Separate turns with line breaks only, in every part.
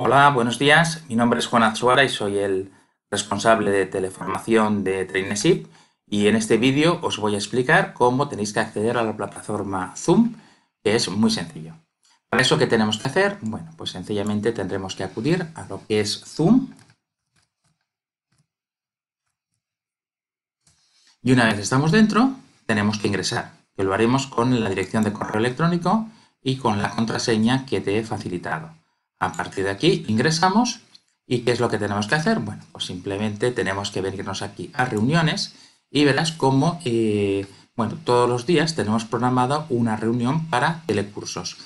Hola, buenos días. Mi nombre es Juan Azuara y soy el responsable de teleformación de Trainership y en este vídeo os voy a explicar cómo tenéis que acceder a la plataforma Zoom, que es muy sencillo. Para eso, ¿qué tenemos que hacer? Bueno, pues sencillamente tendremos que acudir a lo que es Zoom. Y una vez estamos dentro, tenemos que ingresar, que lo haremos con la dirección de correo electrónico y con la contraseña que te he facilitado. A partir de aquí ingresamos y ¿qué es lo que tenemos que hacer? Bueno, pues simplemente tenemos que venirnos aquí a reuniones y verás cómo, eh, bueno, todos los días tenemos programada una reunión para telecursos.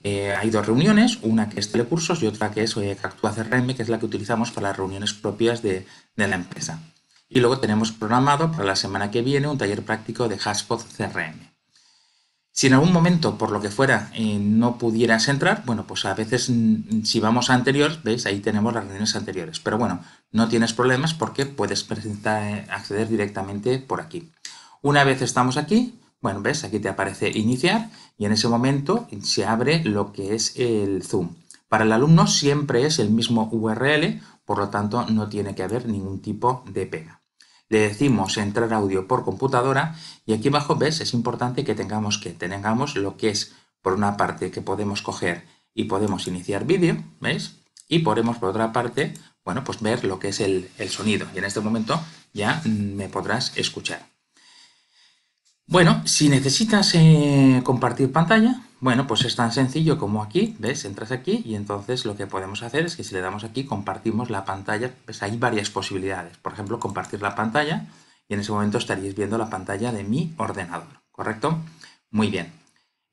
Eh, hay dos reuniones, una que es telecursos y otra que es que eh, Actúa CRM, que es la que utilizamos para las reuniones propias de, la empresa. Y luego tenemos programado para la semana que viene un taller práctico de Haspot CRM. Si en algún momento, por lo que fuera, eh, no pudieras entrar, bueno, pues a veces mm, si vamos a anteriores, veis, ahí tenemos las reuniones anteriores. Pero bueno, no tienes problemas porque puedes eh, acceder directamente por aquí. Una vez estamos aquí, bueno, ves, aquí te aparece iniciar y en ese momento se abre lo que es el Zoom. Para el alumno siempre es el mismo URL, por lo tanto no tiene que haber ningún tipo de pega le decimos entrar audio por computadora y aquí abajo ves, es importante que tengamos que tengamos lo que es por una parte que podemos coger y podemos iniciar vídeo, ¿veis? Y podemos por otra parte, bueno, pues ver lo que es el, el sonido y en este momento ya mm, me podrás escuchar. Bueno, si necesitas eh, compartir pantalla, bueno, pues es tan sencillo como aquí, ¿ves? Entras aquí y entonces lo que podemos hacer es que si le damos aquí compartimos la pantalla, pues hay varias posibilidades. Por ejemplo, compartir la pantalla y en ese momento estaríais viendo la pantalla de mi ordenador, ¿correcto? Muy bien.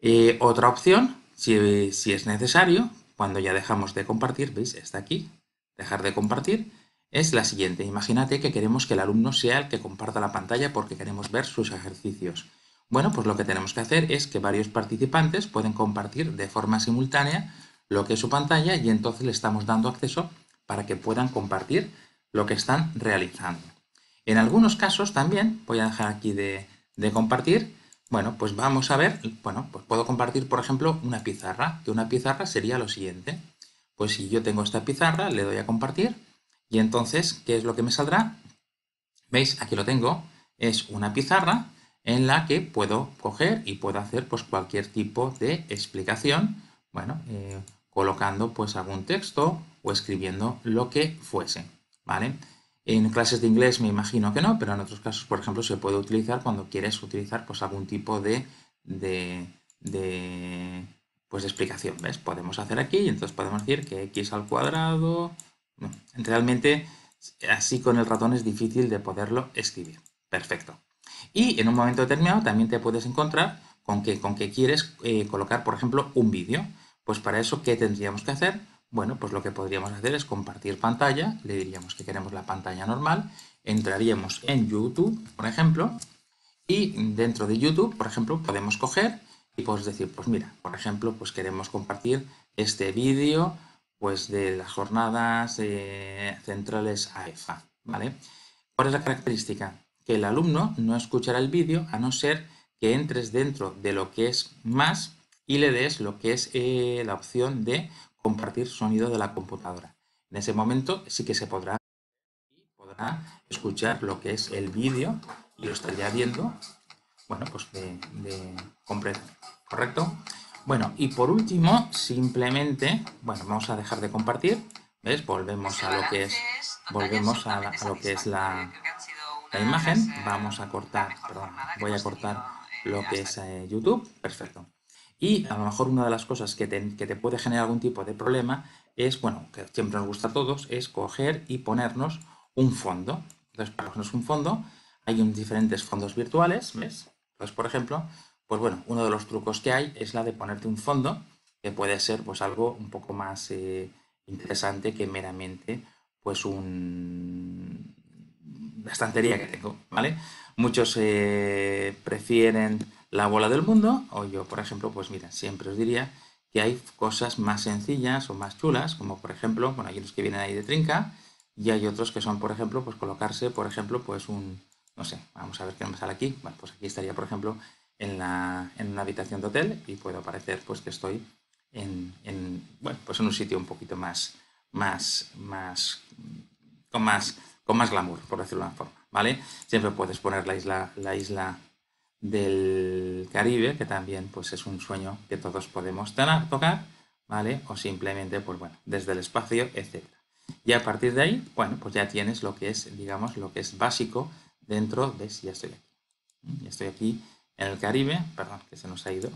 Eh, otra opción, si, si es necesario, cuando ya dejamos de compartir, ¿veis? Está aquí, dejar de compartir, es la siguiente. Imagínate que queremos que el alumno sea el que comparta la pantalla porque queremos ver sus ejercicios. Bueno, pues lo que tenemos que hacer es que varios participantes pueden compartir de forma simultánea lo que es su pantalla y entonces le estamos dando acceso para que puedan compartir lo que están realizando. En algunos casos también, voy a dejar aquí de, compartir, bueno, pues vamos a ver, bueno, pues puedo compartir por ejemplo una pizarra, que una pizarra sería lo siguiente. Pues si yo tengo esta pizarra, le doy a compartir, y entonces, ¿qué es lo que me saldrá? ¿Veis? Aquí lo tengo. Es una pizarra en la que puedo coger y puedo hacer pues, cualquier tipo de explicación, bueno, eh, colocando pues algún texto o escribiendo lo que fuese, ¿vale? En clases de inglés me imagino que no, pero en otros casos, por ejemplo, se puede utilizar cuando quieres utilizar pues algún tipo de, de, pues, de explicación, ¿ves? Podemos hacer aquí y entonces podemos decir que x al cuadrado realmente, así con el ratón es difícil de poderlo escribir. Perfecto. Y en un momento determinado también te puedes encontrar con que, con que quieres eh, colocar, por ejemplo, un vídeo. Pues para eso, ¿qué tendríamos que hacer? Bueno, pues lo que podríamos hacer es compartir pantalla, le diríamos que queremos la pantalla normal, entraríamos en YouTube, por ejemplo, y dentro de YouTube, por ejemplo, podemos coger y podemos decir, pues mira, por ejemplo, pues queremos compartir este vídeo pues de las jornadas eh, centrales AEFA, ¿vale? ¿Cuál es la característica? Que el alumno no escuchará el vídeo a no ser que entres dentro de lo que es más y le des lo que es eh, la opción de compartir sonido de la computadora. En ese momento sí que se podrá, podrá escuchar lo que es el vídeo y lo estaría viendo, bueno, pues de, de completo, ¿correcto? Bueno, y por último, simplemente, bueno, vamos a dejar de compartir, ¿ves? Volvemos a lo que es, volvemos a, lo que es la, imagen, vamos a cortar, perdón, voy a cortar lo que es eh, YouTube, perfecto. Y a lo mejor una de las cosas que te, puede generar algún tipo de problema es, bueno, que siempre nos gusta a todos, es coger y ponernos un fondo. Entonces, para ponernos un fondo, hay diferentes fondos virtuales, ¿ves? Entonces, por ejemplo, pues bueno, uno de los trucos que hay es la de ponerte un fondo, que puede ser pues algo un poco más eh, interesante que meramente pues un... estantería que tengo, ¿vale? Muchos eh, prefieren la bola del mundo, o yo, por ejemplo, pues mira, siempre os diría que hay cosas más sencillas o más chulas, como por ejemplo, bueno, hay unos que vienen ahí de trinca, y hay otros que son, por ejemplo, pues colocarse, por ejemplo, pues un, no sé, vamos a ver qué nos sale aquí, bueno, pues aquí estaría, por ejemplo, en, la, una habitación de hotel y puedo parecer pues, que estoy en, bueno, pues en un sitio un poquito más, más, más, con más, con más glamour, por decirlo de una forma. ¿vale? Siempre puedes poner la isla, la isla del Caribe, que también pues, es un sueño que todos podemos tener, tocar, ¿vale? O simplemente, pues bueno, desde el espacio, etcétera. Y a partir de ahí, bueno, pues ya tienes lo que es, digamos, lo que es básico dentro de si ya estoy aquí. ¿Mm? Ya estoy aquí en el Caribe, perdón, que se nos ha ido.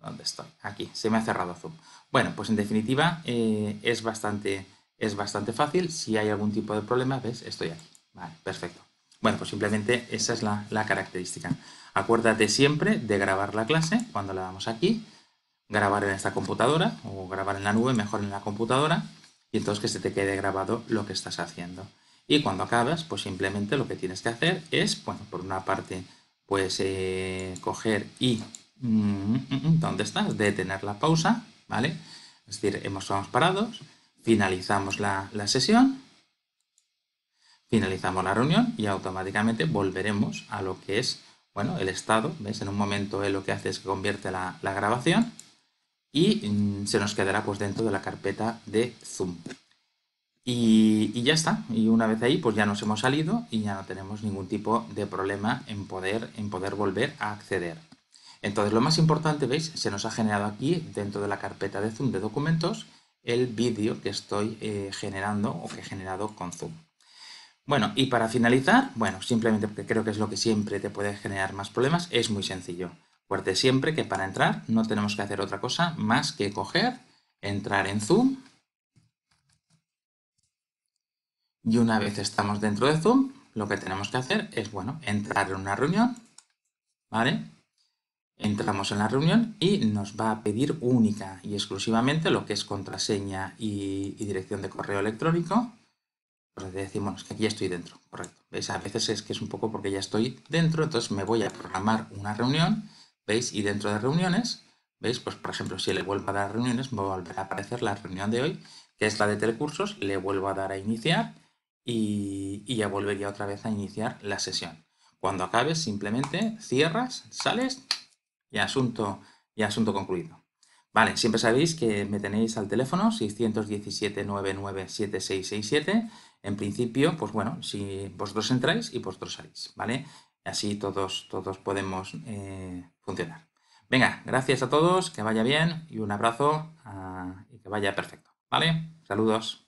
¿Dónde estoy? Aquí, se me ha cerrado Zoom. Bueno, pues en definitiva eh, es, bastante, es bastante fácil. Si hay algún tipo de problema, ves, estoy aquí. Vale, perfecto. Bueno, pues simplemente esa es la, la característica. Acuérdate siempre de grabar la clase cuando la damos aquí, grabar en esta computadora o grabar en la nube, mejor en la computadora, y entonces que se te quede grabado lo que estás haciendo. Y cuando acabas, pues simplemente lo que tienes que hacer es, bueno, por una parte pues coger y... Mm, mm, mm, ¿Dónde estás? Detener la pausa, ¿vale? Es decir, hemos estado parados, finalizamos la, sesión, finalizamos la reunión y automáticamente volveremos a lo que es, bueno, el estado. ¿Ves? En un momento eh, lo que hace es que convierte la, la grabación y se nos quedará pues dentro de la carpeta de Zoom. Y, ya está. Y una vez ahí, pues ya nos hemos salido y ya no tenemos ningún tipo de problema en poder, en poder volver a acceder. Entonces, lo más importante, veis, se nos ha generado aquí, dentro de la carpeta de Zoom de documentos, el vídeo que estoy eh, generando o que he generado con Zoom. Bueno, y para finalizar, bueno, simplemente porque creo que es lo que siempre te puede generar más problemas, es muy sencillo. Fuerte siempre que para entrar no tenemos que hacer otra cosa más que coger, entrar en Zoom, Y una vez estamos dentro de Zoom, lo que tenemos que hacer es, bueno, entrar en una reunión, ¿vale? Entramos en la reunión y nos va a pedir única y exclusivamente lo que es contraseña y, dirección de correo electrónico. decimos que aquí estoy dentro, correcto. A veces es que es un poco porque ya estoy dentro, entonces me voy a programar una reunión, ¿veis? Y dentro de reuniones, ¿veis? Pues por ejemplo, si le vuelvo a dar reuniones, me va a volver a aparecer la reunión de hoy, que es la de telecursos, le vuelvo a dar a iniciar y, ya volvería otra vez a iniciar la sesión. Cuando acabes, simplemente cierras, sales y asunto, y asunto concluido. Vale, siempre sabéis que me tenéis al teléfono 617-997667. En principio, pues bueno, si vosotros entráis y vosotros salís, ¿vale? Así todos, todos podemos eh, funcionar. Venga, gracias a todos, que vaya bien y un abrazo ah, y que vaya perfecto, ¿vale? Saludos.